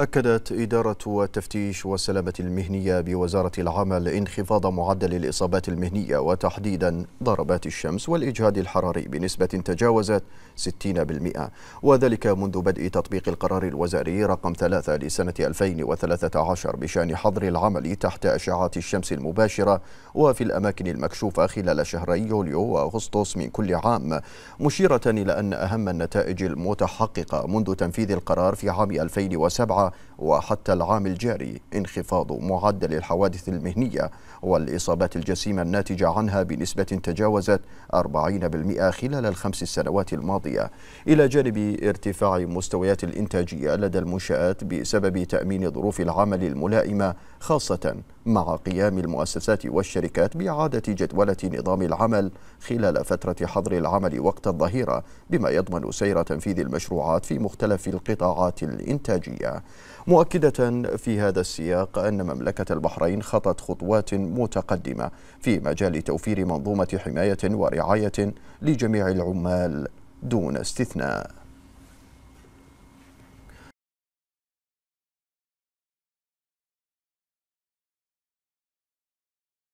أكدت إدارة التفتيش والسلامة المهنية بوزارة العمل انخفاض معدل الإصابات المهنية وتحديدا ضربات الشمس والإجهاد الحراري بنسبة تجاوزت 60% وذلك منذ بدء تطبيق القرار الوزاري رقم 3 لسنة 2013 بشأن حظر العمل تحت أشعة الشمس المباشرة وفي الأماكن المكشوفة خلال شهري يوليو وأغسطس من كل عام مشيرة إلى أن أهم النتائج المتحققة منذ تنفيذ القرار في عام 2007 وحتى العام الجاري انخفاض معدل الحوادث المهنية والإصابات الجسيمة الناتجة عنها بنسبة تجاوزت 40% خلال الخمس السنوات الماضية إلى جانب ارتفاع مستويات الإنتاجية لدى المنشآت بسبب تأمين ظروف العمل الملائمة خاصة مع قيام المؤسسات والشركات بإعادة جدولة نظام العمل خلال فترة حظر العمل وقت الظهيرة بما يضمن سير تنفيذ المشروعات في مختلف القطاعات الإنتاجية مؤكدة في هذا السياق أن مملكة البحرين خطت خطوات متقدمة في مجال توفير منظومة حماية ورعاية لجميع العمال دون استثناء